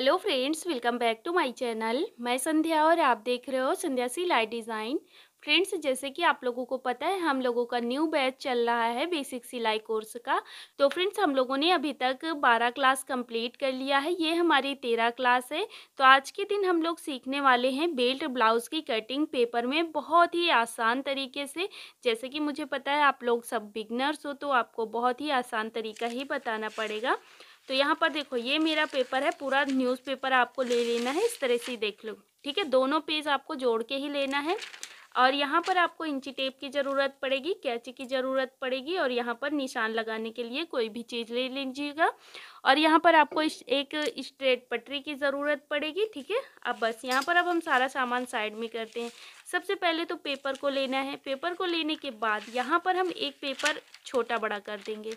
hello friends welcome back to my channel मैं संध्या और आप देख रहे हो संध्या सी सिलाई डिज़ाइन फ्रेंड्स जैसे कि आप लोगों को पता है हम लोगों का न्यू बैच चल रहा है बेसिक सिलाई कोर्स का तो फ्रेंड्स हम लोगों ने अभी तक 12 क्लास कंप्लीट कर लिया है ये हमारी 13 क्लास है तो आज के दिन हम लोग सीखने वाले हैं बेल्ट ब्लाउज़ की कटिंग पेपर में बहुत ही आसान तरीके से जैसे कि मुझे पता है आप लोग सब बिगनर्स हो तो आपको बहुत ही आसान तरीका ही बताना पड़ेगा तो यहाँ पर देखो ये मेरा पेपर है पूरा न्यूज़पेपर आपको ले लेना है इस तरह से देख लो ठीक है दोनों पेज आपको जोड़ के ही लेना है और यहाँ पर आपको इंची टेप की ज़रूरत पड़ेगी कैची की ज़रूरत पड़ेगी और यहाँ पर निशान लगाने के लिए कोई भी चीज़ ले लीजिएगा और यहाँ पर आपको एक स्ट्रेट पटरी की ज़रूरत पड़ेगी ठीक है अब बस यहाँ पर अब हम सारा सामान साइड में करते हैं सबसे पहले तो पेपर को लेना है पेपर को लेने के बाद यहाँ पर हम एक पेपर छोटा बड़ा कर देंगे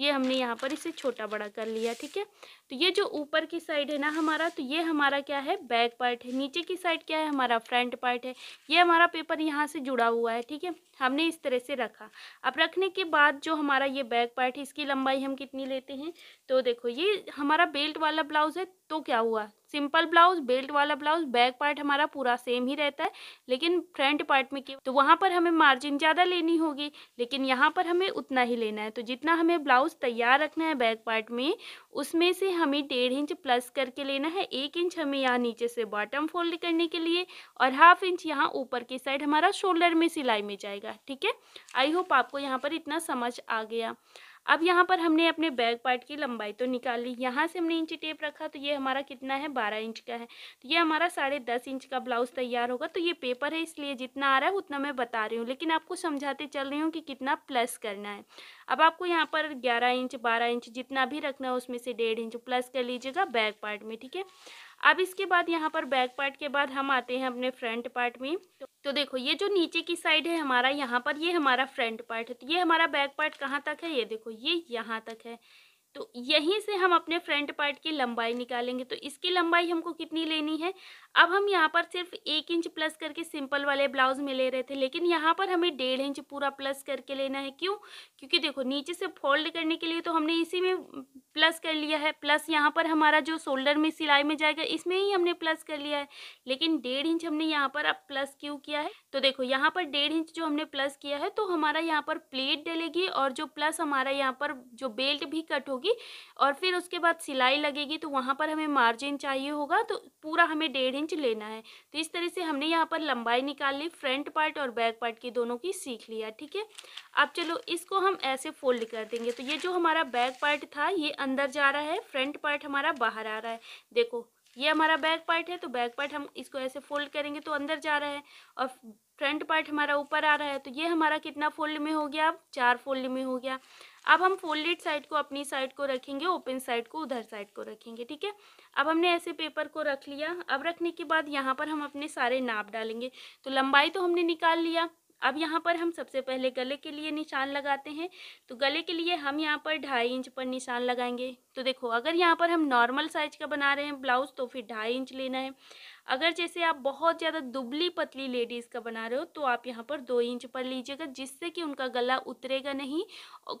ये हमने यहाँ पर इसे छोटा बड़ा कर लिया ठीक है तो ये जो ऊपर की साइड है ना हमारा तो ये हमारा क्या है बैक पार्ट है नीचे की साइड क्या है हमारा फ्रंट पार्ट है ये हमारा पेपर यहाँ से जुड़ा हुआ है ठीक है हमने इस तरह से रखा अब रखने के बाद जो हमारा ये बैक पार्ट है इसकी लंबाई हम कितनी लेते हैं तो देखो देखो ये हमारा बेल्ट वाला ब्लाउज है तो क्या हुआ सिंपल ब्लाउज बेल्ट वाला ब्लाउज बैक पार्ट हमारा पूरा सेम ही रहता है लेकिन फ्रंट पार्ट में तो वहाँ पर हमें मार्जिन ज़्यादा लेनी होगी लेकिन यहाँ पर हमें उतना ही लेना है तो जितना हमें ब्लाउज तैयार रखना है बैक पार्ट में उसमें से हमें डेढ़ इंच प्लस करके लेना है एक इंच हमें यहाँ नीचे से बॉटम फोल्ड करने के लिए और हाफ इंच यहाँ ऊपर की साइड हमारा शोल्डर में सिलाई में जाएगा ठीक है आई होप आपको यहाँ पर इतना समझ आ गया अब यहाँ पर हमने अपने बैक पार्ट की लंबाई तो निकाल ली यहाँ से हमने इंच टेप रखा तो ये हमारा कितना है बारह इंच का है तो ये हमारा साढ़े दस इंच का ब्लाउज तैयार होगा तो ये पेपर है इसलिए जितना आ रहा है उतना मैं बता रही हूँ लेकिन आपको समझाते चल रही हूँ कि कितना प्लस करना है अब आपको यहाँ पर ग्यारह इंच बारह इंच जितना भी रखना है उसमें से डेढ़ इंच प्लस कर लीजिएगा बैक पार्ट में ठीक है अब इसके बाद यहाँ पर बैक पार्ट के बाद हम आते हैं अपने फ्रंट पार्ट में तो देखो ये जो नीचे की साइड है हमारा यहाँ पर ये हमारा फ्रंट पार्ट है तो ये हमारा बैक पार्ट कहाँ तक है ये देखो ये यहाँ तक है तो यहीं से हम अपने फ्रंट पार्ट की लंबाई निकालेंगे तो इसकी लंबाई हमको कितनी लेनी है अब हम यहाँ पर सिर्फ एक इंच प्लस करके सिंपल वाले ब्लाउज में ले रहे थे लेकिन यहाँ पर हमें डेढ़ इंच पूरा प्लस करके लेना है क्यों क्योंकि देखो नीचे से फोल्ड करने के लिए तो हमने इसी में प्लस कर लिया है प्लस यहाँ पर हमारा जो शोल्डर में सिलाई में जाएगा इसमें ही हमने प्लस कर लिया है लेकिन डेढ़ इंच हमने यहाँ पर अब प्लस क्यों किया है तो देखो यहाँ पर डेढ़ इंच जो हमने प्लस किया है तो हमारा यहाँ पर प्लेट डलेगी और जो प्लस हमारा यहाँ पर जो बेल्ट भी कट होगी होगी और फिर उसके बाद सिलाई लगेगी तो वहाँ पर हमें मार्जिन चाहिए होगा तो पूरा हमें डेढ़ इंच लेना है तो इस तरह से हमने यहाँ पर लंबाई निकाल ली फ्रंट पार्ट और बैक पार्ट की दोनों की सीख लिया ठीक है अब चलो इसको हम ऐसे फोल्ड कर देंगे तो ये जो हमारा बैक पार्ट था ये अंदर जा रहा है फ्रंट पार्ट हमारा बाहर आ रहा है देखो ये हमारा बैक पार्ट है तो बैक पार्ट हम इसको ऐसे फोल्ड करेंगे तो अंदर जा रहा है और फ्रंट पार्ट हमारा ऊपर आ रहा है तो ये हमारा कितना फोल्ड में हो गया अब चार फोल्ड में हो गया अब हम फोल्डेड साइड को अपनी साइड को रखेंगे ओपन साइड को उधर साइड को रखेंगे ठीक है अब हमने ऐसे पेपर को रख लिया अब रखने के बाद यहाँ पर हम अपने सारे नाप डालेंगे तो लंबाई तो हमने निकाल लिया अब यहाँ पर हम सबसे पहले गले के लिए निशान लगाते हैं तो गले के लिए हम यहाँ पर ढाई इंच पर निशान लगाएंगे तो देखो अगर यहाँ पर हम नॉर्मल साइज का बना रहे हैं ब्लाउज़ तो फिर ढाई इंच लेना है अगर जैसे आप बहुत ज़्यादा दुबली पतली लेडीज़ का बना रहे हो तो आप यहाँ पर दो इंच पर लीजिएगा जिससे कि उनका गला उतरेगा नहीं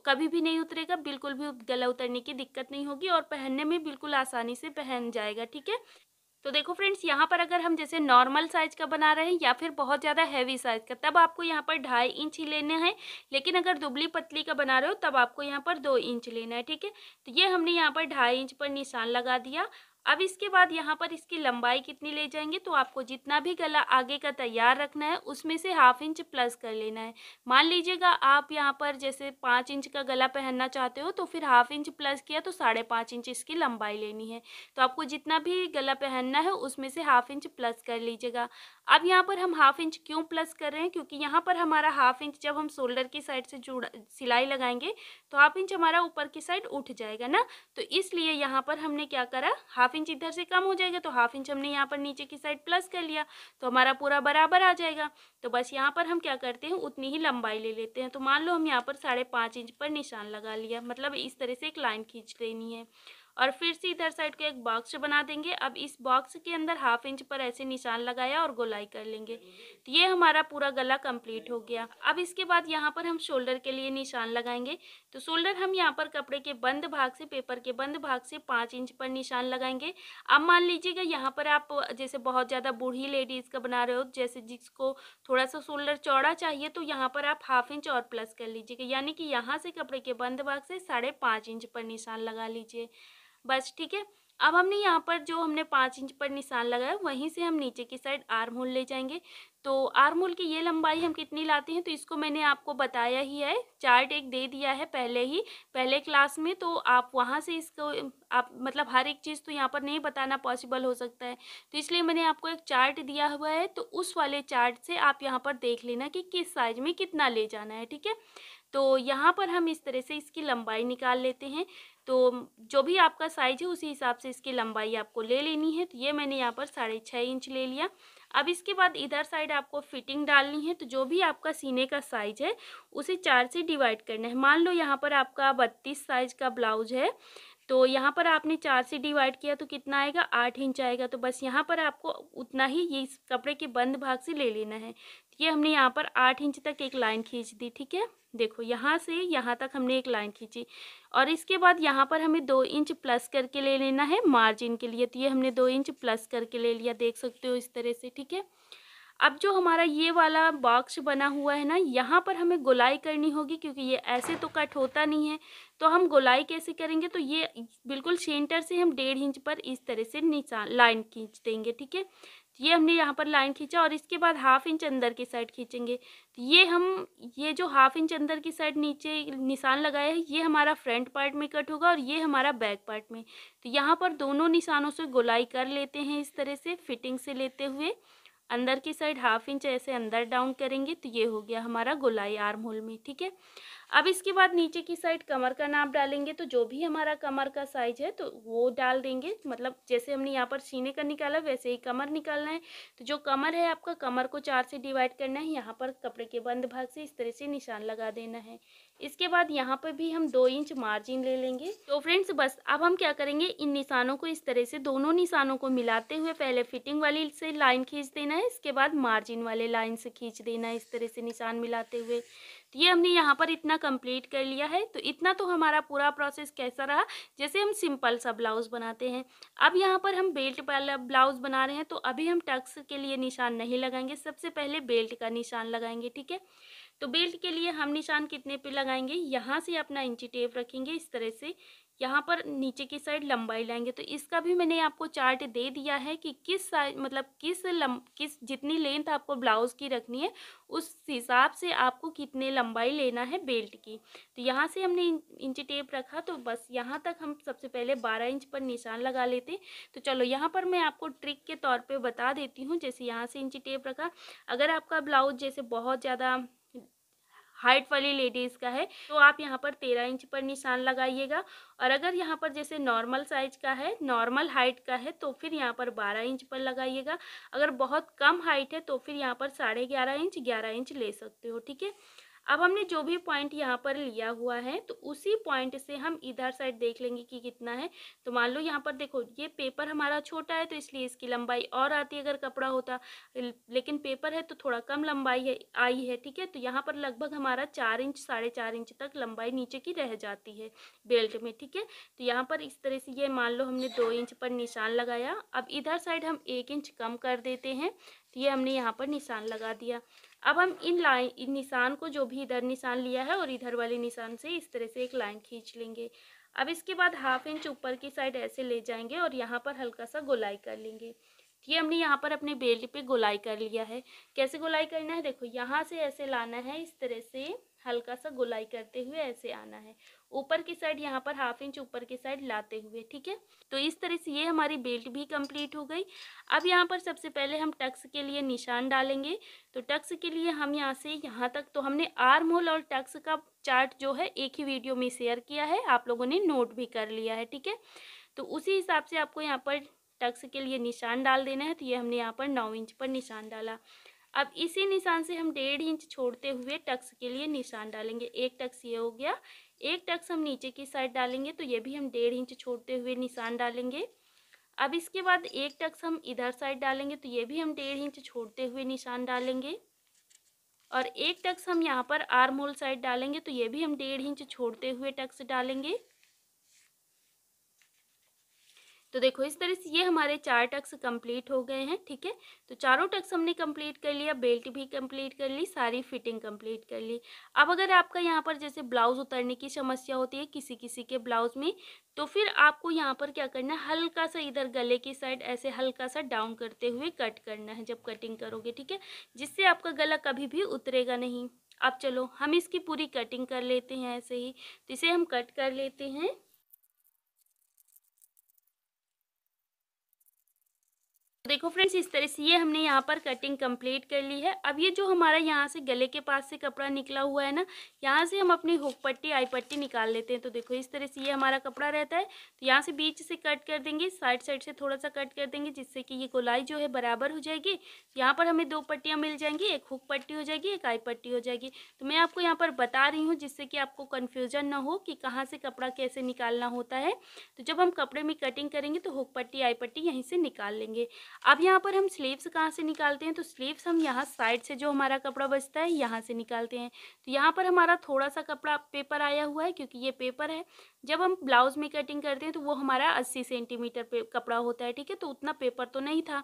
कभी भी नहीं उतरेगा बिल्कुल भी गला उतरने की दिक्कत नहीं होगी और पहनने में बिल्कुल आसानी से पहन जाएगा ठीक है तो देखो फ्रेंड्स यहाँ पर अगर हम जैसे नॉर्मल साइज का बना रहे हैं या फिर बहुत ज़्यादा हैवी साइज का तब आपको यहाँ पर ढाई इंच ही लेना है लेकिन अगर दुबली पतली का बना रहे हो तब आपको यहाँ पर दो इंच लेना है ठीक है तो ये हमने यहाँ पर ढाई इंच पर निशान लगा दिया अब इसके बाद यहाँ पर इसकी लंबाई कितनी ले जाएंगे तो आपको जितना भी गला आगे का तैयार रखना है उसमें से हाफ इंच प्लस कर लेना है मान लीजिएगा आप यहाँ पर जैसे पाँच इंच का गला पहनना चाहते हो तो फिर हाफ इंच प्लस किया तो साढ़े पाँच इंच इसकी लंबाई लेनी है तो आपको जितना भी गला पहनना है उसमें से हाफ इंच प्लस कर लीजिएगा अब यहाँ पर हम हाफ इंच क्यों प्लस कर रहे हैं क्योंकि यहाँ पर हमारा हाफ इंच जब हम शोल्डर की साइड से जुड़ा सिलाई लगाएंगे तो हाफ इंच हमारा ऊपर की साइड उठ जाएगा ना तो इसलिए यहाँ पर हमने क्या करा हाफ इंच इधर से कम हो जाएगा तो हाफ इंच हमने यहाँ पर नीचे की साइड प्लस कर लिया तो हमारा पूरा बराबर आ जाएगा तो बस यहाँ पर हम क्या करते हैं उतनी ही लंबाई ले लेते हैं तो मान लो हम यहाँ पर साढ़े इंच पर निशान लगा लिया मतलब इस तरह से एक लाइन खींच लेनी है और फिर से इधर साइड को एक बॉक्स बना देंगे अब इस बॉक्स के अंदर हाफ इंच पर ऐसे निशान लगाया और गोलाई कर लेंगे तो ये हमारा पूरा गला कंप्लीट हो गया अब इसके बाद यहाँ पर हम शोल्डर के लिए निशान लगाएंगे तो शोल्डर हम यहाँ पर कपड़े के बंद भाग से पेपर के बंद भाग से पाँच इंच पर निशान लगाएंगे अब मान लीजिएगा यहाँ पर आप जैसे बहुत ज़्यादा बूढ़ी लेडीज़ का बना रहे हो जैसे जिसको थोड़ा सा शोल्डर चौड़ा चाहिए तो यहाँ पर आप हाफ इंच और प्लस कर लीजिएगा यानी कि यहाँ से कपड़े के बंद भाग से साढ़े पाँच इंच पर निशान लगा लीजिए बस ठीक है अब हमने यहाँ पर जो हमने पाँच इंच पर निशान लगाया वहीं से हम नीचे की साइड आर्म होल ले जाएंगे तो आर्म होल की ये लंबाई हम कितनी लाते हैं तो इसको मैंने आपको बताया ही है चार्ट एक दे दिया है पहले ही पहले क्लास में तो आप वहाँ से इसको आप मतलब हर एक चीज़ तो यहाँ पर नहीं बताना पॉसिबल हो सकता है तो इसलिए मैंने आपको एक चार्ट दिया हुआ है तो उस वाले चार्ट से आप यहाँ पर देख लेना कि किस साइज़ में कितना ले जाना है ठीक है तो यहाँ पर हम इस तरह से इसकी लंबाई निकाल लेते हैं तो जो भी आपका साइज है उसी हिसाब से इसकी लंबाई आपको ले लेनी है तो ये मैंने यहाँ पर साढ़े छः इंच ले लिया अब इसके बाद इधर साइड आपको फिटिंग डालनी है तो जो भी आपका सीने का साइज है उसे चार से डिवाइड करना है मान लो यहाँ पर आपका बत्तीस साइज का ब्लाउज है तो यहाँ पर आपने चार से डिवाइड किया तो कितना आएगा आठ इंच आएगा तो बस यहाँ पर आपको उतना ही ये इस कपड़े के बंद भाग से ले लेना है ये हमने यहाँ पर आठ इंच तक एक लाइन खींच दी ठीक है देखो यहाँ से यहाँ तक हमने एक लाइन खींची और इसके बाद यहाँ पर हमें दो इंच प्लस करके ले लेना है मार्जिन के लिए तो ये हमने दो इंच प्लस करके ले लिया देख सकते हो इस तरह से ठीक है अब जो हमारा ये वाला बॉक्स बना हुआ है ना यहाँ पर हमें गोलाई करनी होगी क्योंकि ये ऐसे तो कट होता नहीं है तो हम गोलाई कैसे करेंगे तो ये बिल्कुल सेंटर से हम डेढ़ इंच पर इस तरह से निशान लाइन खींच देंगे ठीक है ये हमने यहाँ पर लाइन खींचा और इसके बाद हाफ इंच अंदर की साइड खींचेंगे तो ये हम ये जो हाफ इंच अंदर की साइड नीचे निशान लगाया है ये हमारा फ्रंट पार्ट में कट होगा और ये हमारा बैक पार्ट में तो यहाँ पर दोनों निशानों से गोलाई कर लेते हैं इस तरह से फिटिंग से लेते हुए अंदर की साइड हाफ इंच ऐसे अंदर डाउन करेंगे तो ये हो गया हमारा गोलाई आर्म होल में ठीक है अब इसके बाद नीचे की साइड कमर का नाप डालेंगे तो जो भी हमारा कमर का साइज है तो वो डाल देंगे मतलब जैसे हमने यहाँ पर सीने का निकाला वैसे ही कमर निकालना है तो जो कमर है आपका कमर को चार से डिवाइड करना है यहाँ पर कपड़े के बंद भाग से इस तरह से निशान लगा देना है इसके बाद यहाँ पर भी हम दो इंच मार्जिन ले लेंगे तो फ्रेंड्स बस अब हम क्या करेंगे इन निशानों को इस तरह से दोनों निशानों को मिलाते हुए पहले फिटिंग वाली से लाइन खींच देना है इसके बाद मार्जिन वाले लाइन से खींच देना है इस तरह से निशान मिलाते हुए तो ये हमने यहाँ पर इतना कंप्लीट कर लिया है तो इतना तो हमारा पूरा प्रोसेस कैसा रहा जैसे हम सिंपल सा ब्लाउज़ बनाते हैं अब यहाँ पर हम बेल्ट वाला ब्लाउज़ बना रहे हैं तो अभी हम टक्स के लिए निशान नहीं लगाएंगे सबसे पहले बेल्ट का निशान लगाएंगे ठीक है तो बेल्ट के लिए हम निशान कितने पे लगाएंगे यहाँ से अपना इंची टेप रखेंगे इस तरह से यहाँ पर नीचे की साइड लंबाई लाएंगे तो इसका भी मैंने आपको चार्ट दे दिया है कि किस साइज मतलब किस लम किस जितनी लेंथ आपको ब्लाउज़ की रखनी है उस हिसाब से आपको कितने लंबाई लेना है बेल्ट की तो यहाँ से हमने इंची टेप रखा तो बस यहाँ तक हम सबसे पहले बारह इंच पर निशान लगा लेते तो चलो यहाँ पर मैं आपको ट्रिक के तौर पर बता देती हूँ जैसे यहाँ से इंची टेप रखा अगर आपका ब्लाउज जैसे बहुत ज़्यादा हाइट वाली लेडीज़ का है तो आप यहाँ पर तेरह इंच पर निशान लगाइएगा और अगर यहाँ पर जैसे नॉर्मल साइज का है नॉर्मल हाइट का है तो फिर यहाँ पर बारह इंच पर लगाइएगा अगर बहुत कम हाइट है तो फिर यहाँ पर साढ़े ग्यारह इंच ग्यारह इंच ले सकते हो ठीक है अब हमने जो भी पॉइंट यहाँ पर लिया हुआ है तो उसी पॉइंट से हम इधर साइड देख लेंगे कि कितना है तो मान लो यहाँ पर देखो ये पेपर हमारा छोटा है तो इसलिए इसकी लंबाई और आती है अगर कपड़ा होता लेकिन पेपर है तो थोड़ा कम लंबाई है आई है ठीक है तो यहाँ पर लगभग हमारा चार इंच साढ़े चार इंच तक लंबाई नीचे की रह जाती है बेल्ट में ठीक है तो यहाँ पर इस तरह से ये मान लो हमने दो इंच पर निशान लगाया अब इधर साइड हम एक इंच कम कर देते हैं तो ये हमने यहाँ पर निशान लगा दिया अब हम इन लाइन इन निशान को जो भी इधर निशान लिया है और इधर वाले निशान से इस तरह से एक लाइन खींच लेंगे अब इसके बाद हाफ इंच ऊपर की साइड ऐसे ले जाएंगे और यहाँ पर हल्का सा गोलाई कर लेंगे ये हमने यहाँ पर अपने बेल्ट पे गोलाई कर लिया है कैसे गोलाई करना है देखो यहाँ से ऐसे लाना है इस तरह से हल्का सा गोलाई करते हुए ऐसे आना है ऊपर की साइड यहाँ पर हाफ इंच ऊपर की साइड लाते हुए ठीक है तो इस तरह से ये हमारी बेल्ट भी कंप्लीट हो गई अब यहाँ पर सबसे पहले हम टक्स के लिए निशान डालेंगे तो टक्स के लिए हम यहाँ से यहाँ तक तो हमने आर्म होल और टक्स का चार्ट जो है एक ही वीडियो में शेयर किया है आप लोगों ने नोट भी कर लिया है ठीक है तो उसी हिसाब से आपको यहाँ पर टक्स के लिए निशान डाल देना है तो ये हमने यहाँ पर नौ इंच पर निशान डाला अब इसी निशान से हम डेढ़ इंच छोड़ते हुए टक्स के लिए निशान डालेंगे एक टक्स ये हो गया एक टक्स हम नीचे की साइड डालेंगे तो ये भी हम डेढ़ इंच छोड़ते हुए निशान डालेंगे अब इसके बाद एक टक्स हम इधर साइड डालेंगे तो ये भी हम डेढ़ इंच छोड़ते हुए निशान डालेंगे और एक टक्स हम यहाँ पर आर्म होल साइड डालेंगे तो ये भी हम डेढ़ इंच छोड़ते हुए टक्स डालेंगे तो देखो इस तरह से ये हमारे चार टक्स कंप्लीट हो गए हैं ठीक है तो चारों टक्स हमने कंप्लीट कर लिया बेल्ट भी कंप्लीट कर ली सारी फिटिंग कंप्लीट कर ली अब अगर आपका यहाँ पर जैसे ब्लाउज़ उतरने की समस्या होती है किसी किसी के ब्लाउज़ में तो फिर आपको यहाँ पर क्या करना है हल्का सा इधर गले की साइड ऐसे हल्का सा डाउन करते हुए कट करना है जब कटिंग करोगे ठीक है जिससे आपका गला कभी भी उतरेगा नहीं अब चलो हम इसकी पूरी कटिंग कर लेते हैं ऐसे ही तो इसे हम कट कर लेते हैं देखो फ्रेंड्स इस तरह से ये हमने यहाँ पर कटिंग कंप्लीट कर ली है अब ये जो हमारा यहाँ से गले के पास से कपड़ा निकला हुआ है ना यहाँ से हम अपनी हुक पट्टी आई पट्टी निकाल लेते हैं तो देखो इस तरह से ये हमारा कपड़ा रहता है तो यहाँ से बीच से कट कर देंगे साइड साइड से थोड़ा सा कट कर देंगे जिससे कि ये गोलाई जो है बराबर हो जाएगी यहाँ पर हमें दो पट्टियाँ मिल जाएंगी एक हुक पट्टी हो जाएगी एक आई पट्टी हो जाएगी तो मैं आपको यहाँ पर बता रही हूँ जिससे कि आपको कन्फ्यूजन ना हो कि कहाँ से कपड़ा कैसे निकालना होता है तो जब हम कपड़े में कटिंग करेंगे तो हुक पट्टी आई पट्टी यहीं से निकाल लेंगे अब यहाँ पर हम स्लीव्स कहाँ से निकालते हैं तो स्लीव्स हम यहाँ साइड से जो हमारा कपड़ा बचता है यहाँ से निकालते हैं तो यहाँ पर हमारा थोड़ा सा कपड़ा पेपर आया हुआ है क्योंकि ये पेपर है जब हम ब्लाउज़ में कटिंग करते हैं तो वो हमारा अस्सी सेंटीमीटर पे कपड़ा होता है ठीक है तो उतना पेपर तो नहीं था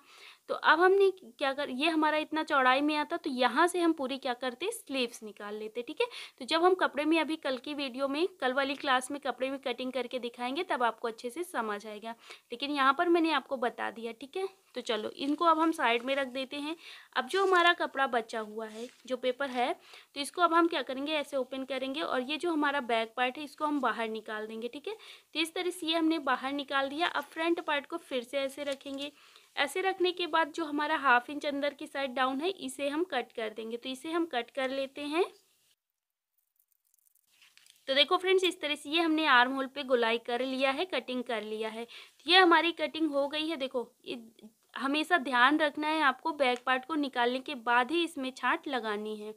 तो अब हमने क्या कर ये हमारा इतना चौड़ाई में आता तो यहाँ से हम पूरी क्या करते स्लीव्स निकाल लेते ठीक है तो जब हम कपड़े में अभी कल की वीडियो में कल वाली क्लास में कपड़े में कटिंग करके दिखाएंगे तब आपको अच्छे से समझ आएगा लेकिन यहाँ पर मैंने आपको बता दिया ठीक है तो चलो इनको अब हम साइड में रख देते हैं अब जो हमारा कपड़ा बचा हुआ है जो पेपर है तो इसको अब हम क्या करेंगे ऐसे ओपन करेंगे और ये जो हमारा बैक पार्ट है इसको हम बाहर निकाल देंगे ठीक है तो इस तरह से ये हमने बाहर निकाल दिया अब फ्रंट पार्ट को फिर से ऐसे रखेंगे ऐसे रखने के बाद जो हमारा हाफ इंच अंदर की साइड डाउन है इसे हम कट कर देंगे तो इसे हम कट कर लेते हैं तो देखो फ्रेंड्स इस तरह से ये हमने आर्म होल पे गोलाई कर लिया है कटिंग कर लिया है तो ये हमारी कटिंग हो गई है देखो हमेशा ध्यान रखना है आपको बैक पार्ट को निकालने के बाद ही इसमें छाट लगानी है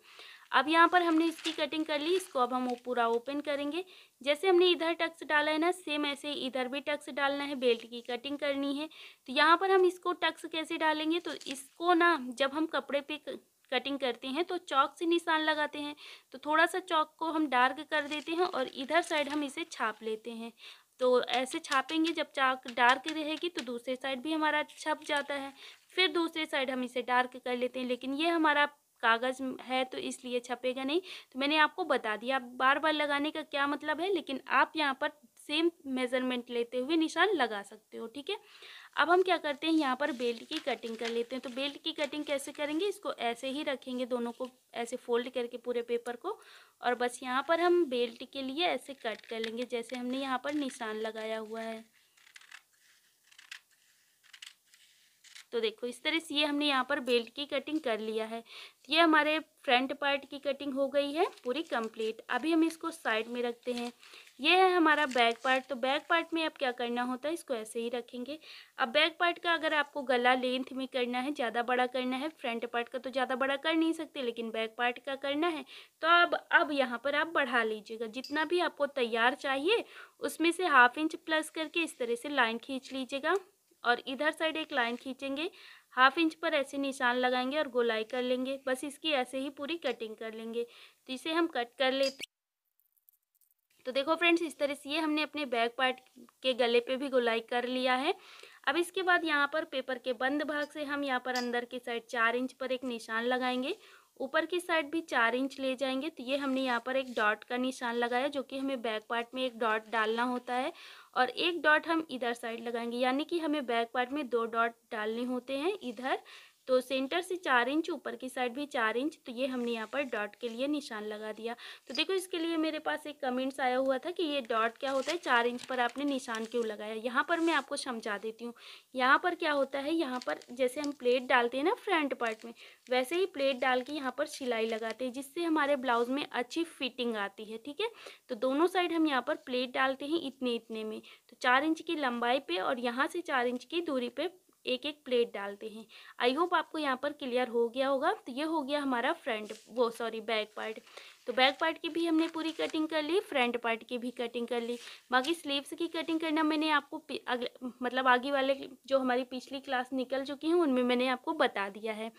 अब यहाँ पर हमने इसकी कटिंग कर ली इसको अब हम पूरा ओपन करेंगे जैसे हमने इधर टक्स डाला है ना सेम ऐसे इधर भी टक्स डालना है बेल्ट की कटिंग करनी है तो यहाँ पर हम इसको टक्स कैसे डालेंगे तो इसको ना जब हम कपड़े पे कटिंग करते हैं तो चौक से निशान लगाते हैं तो थोड़ा सा चौक को हम डार्क कर देते हैं और इधर साइड हम इसे छाप लेते हैं तो ऐसे छापेंगे जब चाक डार्क रहेगी तो दूसरे साइड भी हमारा छप जाता है फिर दूसरे साइड हम इसे डार्क कर लेते हैं लेकिन ये हमारा कागज़ है तो इसलिए छपेगा नहीं तो मैंने आपको बता दिया आप बार बार लगाने का क्या मतलब है लेकिन आप यहाँ पर सेम मेज़रमेंट लेते हुए निशान लगा सकते हो ठीक है अब हम क्या करते हैं यहाँ पर बेल्ट की कटिंग कर लेते हैं तो बेल्ट की कटिंग कैसे करेंगे इसको ऐसे ही रखेंगे दोनों को ऐसे फोल्ड करके पूरे पेपर को और बस यहाँ पर हम बेल्ट के लिए ऐसे कट कर लेंगे जैसे हमने यहाँ पर निशान लगाया हुआ है तो देखो इस तरह से ये हमने यहाँ पर बेल्ट की कटिंग कर लिया है ये हमारे फ्रंट पार्ट की कटिंग हो गई है पूरी कंप्लीट अभी हम इसको साइड में रखते हैं ये है हमारा बैक पार्ट तो बैक पार्ट में अब क्या करना होता है इसको ऐसे ही रखेंगे अब बैक पार्ट का अगर आपको गला लेंथ में करना है ज़्यादा बड़ा करना है फ्रंट पार्ट का तो ज़्यादा बड़ा कर नहीं सकते लेकिन बैक पार्ट का करना है तो अब अब यहाँ पर आप बढ़ा लीजिएगा जितना भी आपको तैयार चाहिए उसमें से हाफ इंच प्लस करके इस तरह से लाइन खींच लीजिएगा और इधर साइड एक लाइन खींचेंगे हाफ इंच पर ऐसे निशान लगाएंगे और गोलाई कर लेंगे बस इसकी ऐसे ही पूरी कटिंग कर लेंगे तो इसे हम कट कर लेते तो देखो फ्रेंड्स इस तरह से ये हमने अपने बैक पार्ट के गले पे भी गोलाई कर लिया है अब इसके बाद यहाँ पर पेपर के बंद भाग से हम यहाँ पर अंदर की साइड चार इंच पर एक निशान लगाएंगे ऊपर की साइड भी चार इंच ले जाएंगे तो ये हमने यहाँ पर एक डॉट का निशान लगाया जो कि हमें बैक पार्ट में एक डॉट डालना होता है और एक डॉट हम इधर साइड लगाएंगे यानी कि हमें बैक पार्ट में दो डॉट डालने होते हैं इधर तो सेंटर से चार इंच ऊपर की साइड भी चार इंच तो ये हमने यहाँ पर डॉट के लिए निशान लगा दिया तो देखो इसके लिए मेरे पास एक कमेंट्स आया हुआ था कि ये डॉट क्या होता है चार इंच पर आपने निशान क्यों लगाया यहाँ पर मैं आपको समझा देती हूँ यहाँ पर क्या होता है यहाँ पर जैसे हम प्लेट डालते हैं ना फ्रंट पार्ट में वैसे ही प्लेट डाल के यहाँ पर सिलाई लगाते हैं जिससे हमारे ब्लाउज़ में अच्छी फिटिंग आती है ठीक है तो दोनों साइड हम यहाँ पर प्लेट डालते हैं इतने इतने में तो चार इंच की लंबाई पर और यहाँ से चार इंच की दूरी पर एक एक प्लेट डालते हैं आई होप आपको यहाँ पर क्लियर हो गया होगा तो ये हो गया हमारा फ्रंट वो सॉरी बैक पार्ट तो बैक पार्ट की भी हमने पूरी कटिंग कर ली फ्रंट पार्ट की भी कटिंग कर ली बाकी स्लीव्स की कटिंग करना मैंने आपको अगले मतलब आगे वाले जो हमारी पिछली क्लास निकल चुकी हैं उनमें मैंने आपको बता दिया है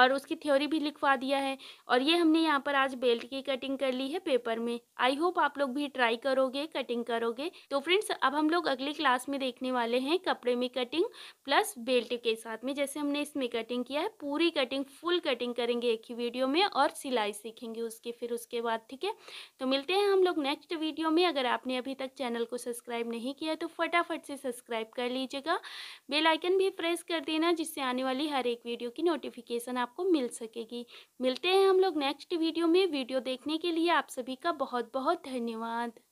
और उसकी थ्योरी भी लिखवा दिया है और ये हमने यहाँ पर आज बेल्ट की कटिंग कर ली है पेपर में आई होप आप लोग भी ट्राई करोगे कटिंग करोगे तो फ्रेंड्स अब हम लोग अगली क्लास में देखने वाले हैं कपड़े में कटिंग प्लस बेल्ट के साथ में जैसे हमने इसमें कटिंग किया है पूरी कटिंग फुल कटिंग करेंगे एक ही वीडियो में और सिलाई सीखेंगे उसके फिर उस उसके बाद ठीक है तो मिलते हैं हम लोग नेक्स्ट वीडियो में अगर आपने अभी तक चैनल को सब्सक्राइब नहीं किया तो फटाफट से सब्सक्राइब कर लीजिएगा बेलाइकन भी प्रेस कर देना जिससे आने वाली हर एक वीडियो की नोटिफिकेशन आपको मिल सकेगी मिलते हैं हम लोग नेक्स्ट वीडियो में वीडियो देखने के लिए आप सभी का बहुत बहुत धन्यवाद